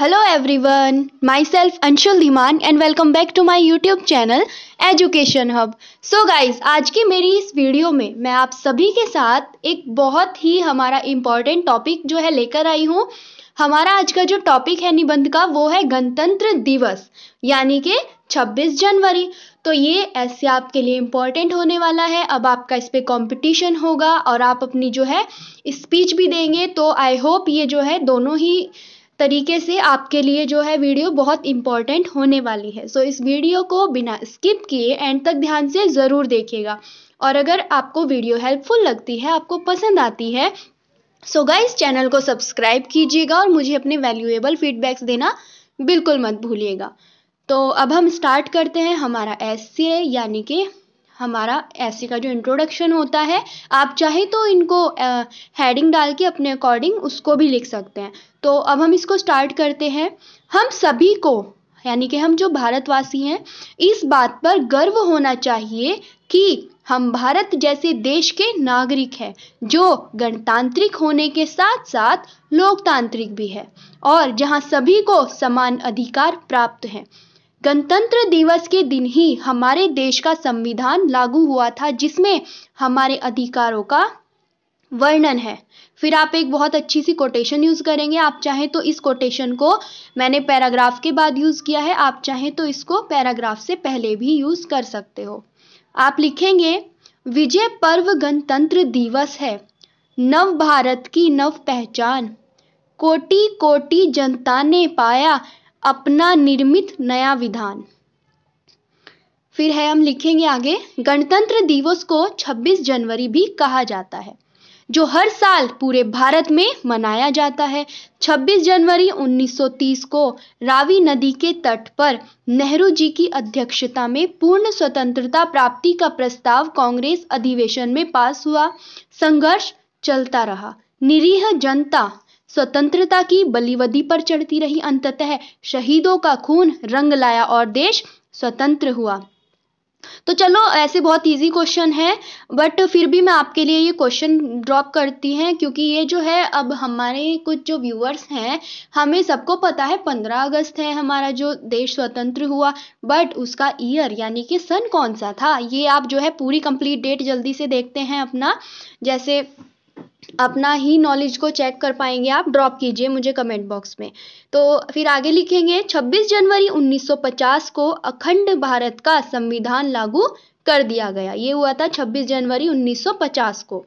hello everyone myself Anshul Dhiman and welcome back to my YouTube channel education hub so guys आज की मेरी इस video में मैं आप सभी के साथ एक बहुत ही हमारा इम्पॉर्टेंट टॉपिक जो है लेकर आई हूँ हमारा आज का जो टॉपिक है निबंध का वो है गणतंत्र दिवस यानी कि 26 जनवरी तो ये ऐसे आपके लिए इम्पॉर्टेंट होने वाला है अब आपका इस पर कॉम्पिटिशन होगा और आप अपनी जो है स्पीच भी देंगे तो आई होप ये जो है दोनों ही तरीके से आपके लिए जो है वीडियो बहुत इंपॉर्टेंट होने वाली है सो so, इस वीडियो को बिना स्किप किए एंड तक ध्यान से ज़रूर देखिएगा और अगर आपको वीडियो हेल्पफुल लगती है आपको पसंद आती है सो so गाइस चैनल को सब्सक्राइब कीजिएगा और मुझे अपने वैल्यूएबल फीडबैक्स देना बिल्कुल मत भूलिएगा तो अब हम स्टार्ट करते हैं हमारा एस यानी कि हमारा ऐसे का जो इंट्रोडक्शन होता है आप चाहे तो इनको हेडिंग डाल के अपने अकॉर्डिंग उसको भी लिख सकते हैं तो अब हम इसको स्टार्ट करते हैं हम सभी को यानी कि हम जो भारतवासी हैं इस बात पर गर्व होना चाहिए कि हम भारत जैसे देश के नागरिक हैं जो गणतांत्रिक होने के साथ साथ लोकतांत्रिक भी है और जहां सभी को समान अधिकार प्राप्त हैं गणतंत्र दिवस के दिन ही हमारे देश का संविधान लागू हुआ था जिसमें हमारे अधिकारों का वर्णन है फिर आप एक बहुत अच्छी सी कोटेशन यूज़ करेंगे आप चाहें तो इस कोटेशन को मैंने पैराग्राफ के बाद यूज़ किया है आप चाहें तो इसको पैराग्राफ से पहले भी यूज़ कर सकते हो आप लिखेंगे विजय पर्व गणतंत्र दिवस है नव भारत की नव पहचान कोटि कोटि जनता ने पाया अपना निर्मित नया विधान फिर है हम लिखेंगे आगे गणतंत्र दिवस को 26 जनवरी भी कहा जाता है जो हर साल पूरे भारत में मनाया जाता है 26 जनवरी 1930 को रावी नदी के तट पर नेहरू जी की अध्यक्षता में पूर्ण स्वतंत्रता प्राप्ति का प्रस्ताव कांग्रेस अधिवेशन में पास हुआ संघर्ष चलता रहा निरीह जनता स्वतंत्रता की बलिवदी पर चढ़ती रही अंततः शहीदों का खून रंग लाया और देश स्वतंत्र हुआ तो चलो ऐसे बहुत इजी क्वेश्चन है बट फिर भी मैं आपके लिए ये क्वेश्चन ड्रॉप करती हैं क्योंकि ये जो है अब हमारे कुछ जो व्यूअर्स हैं हमें सबको पता है पंद्रह अगस्त है हमारा जो देश स्वतंत्र हुआ बट उसका ईयर यानी कि सन कौन सा था ये आप जो है पूरी कंप्लीट डेट जल्दी से देखते हैं अपना जैसे अपना ही नॉलेज को चेक कर पाएंगे आप ड्रॉप कीजिए मुझे कमेंट बॉक्स में तो फिर आगे लिखेंगे 26 जनवरी 1950 को अखंड भारत का संविधान लागू कर दिया गया ये हुआ था 26 जनवरी 1950 को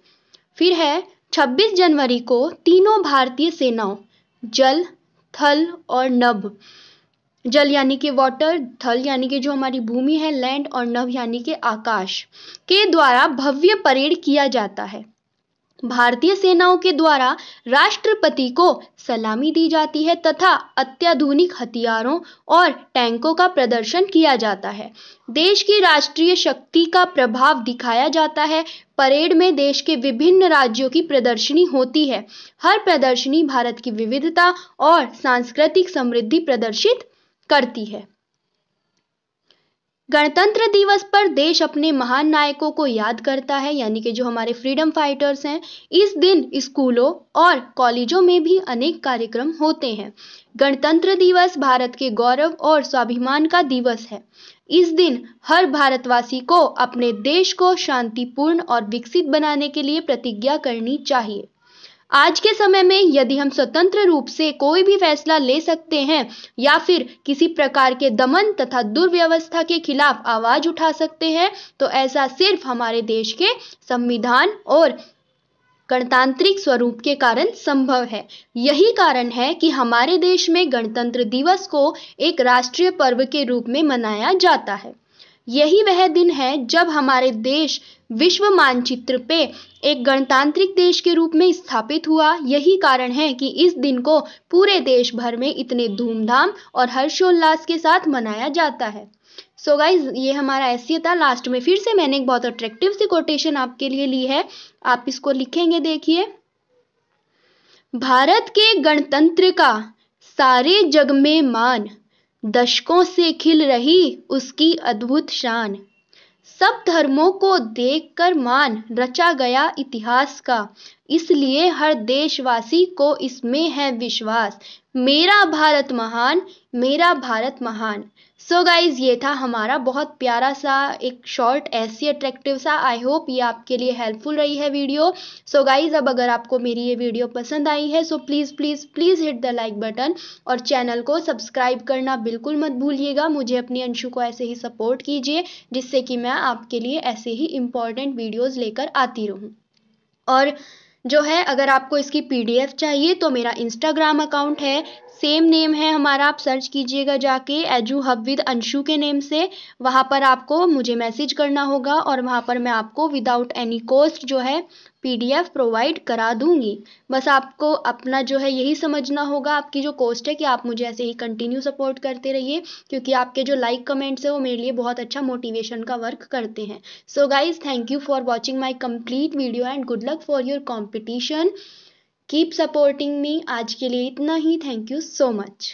फिर है 26 जनवरी को तीनों भारतीय सेनाओं जल थल और नभ जल यानी कि वाटर थल यानी कि जो हमारी भूमि है लैंड और नभ यानी कि आकाश के द्वारा भव्य परेड किया जाता है भारतीय सेनाओं के द्वारा राष्ट्रपति को सलामी दी जाती है तथा अत्याधुनिक हथियारों और टैंकों का प्रदर्शन किया जाता है देश की राष्ट्रीय शक्ति का प्रभाव दिखाया जाता है परेड में देश के विभिन्न राज्यों की प्रदर्शनी होती है हर प्रदर्शनी भारत की विविधता और सांस्कृतिक समृद्धि प्रदर्शित करती है गणतंत्र दिवस पर देश अपने महान नायकों को याद करता है यानी कि जो हमारे फ्रीडम फाइटर्स हैं इस दिन स्कूलों और कॉलेजों में भी अनेक कार्यक्रम होते हैं गणतंत्र दिवस भारत के गौरव और स्वाभिमान का दिवस है इस दिन हर भारतवासी को अपने देश को शांतिपूर्ण और विकसित बनाने के लिए प्रतिज्ञा करनी चाहिए आज के समय में यदि हम स्वतंत्र रूप से कोई भी फैसला ले सकते हैं या फिर किसी प्रकार के दमन तथा दुर्व्यवस्था के खिलाफ आवाज उठा सकते हैं तो ऐसा सिर्फ हमारे देश के संविधान और गणतांत्रिक स्वरूप के कारण संभव है यही कारण है कि हमारे देश में गणतंत्र दिवस को एक राष्ट्रीय पर्व के रूप में मनाया जाता है यही वह दिन है जब हमारे देश विश्व मानचित्र पे एक गणतांत्रिक देश के रूप में स्थापित हुआ यही कारण है कि इस दिन को पूरे देश भर में इतने धूमधाम और हर्षोल्लास के साथ मनाया जाता है सो so गाइज ये हमारा ऐसी था लास्ट में फिर से मैंने एक बहुत अट्रैक्टिव सी कोटेशन आपके लिए ली है आप इसको लिखेंगे देखिए भारत के गणतंत्र का सारे जग में मान दशकों से खिल रही उसकी अद्भुत शान सब धर्मों को देख कर मान रचा गया इतिहास का इसलिए हर देशवासी को इसमें है विश्वास मेरा भारत महान मेरा भारत महान सो so गाइज़ ये था हमारा बहुत प्यारा सा एक शॉर्ट ऐसी अट्रैक्टिव सा आई होप ये आपके लिए हेल्पफुल रही है वीडियो सो so गाइज़ अब अगर आपको मेरी ये वीडियो पसंद आई है so please please please hit the like button और चैनल को सब्सक्राइब करना बिल्कुल मत भूलिएगा मुझे अपनी अंशु को ऐसे ही सपोर्ट कीजिए जिससे कि मैं आपके लिए ऐसे ही इम्पॉर्टेंट वीडियोज़ लेकर आती रहूँ और जो है अगर आपको इसकी पीडीएफ चाहिए तो मेरा इंस्टाग्राम अकाउंट है सेम नेम है हमारा आप सर्च कीजिएगा जाके एजू हब विद अंशु के नेम से वहाँ पर आपको मुझे मैसेज करना होगा और वहाँ पर मैं आपको विदाउट एनी कॉस्ट जो है पीडीएफ प्रोवाइड करा दूंगी बस आपको अपना जो है यही समझना होगा आपकी जो कॉस्ट है कि आप मुझे ऐसे ही कंटिन्यू सपोर्ट करते रहिए क्योंकि आपके जो लाइक कमेंट्स है वो मेरे लिए बहुत अच्छा मोटिवेशन का वर्क करते हैं so guys thank you for watching my complete video and good luck for your competition keep supporting me आज के लिए इतना ही थैंक यू सो मच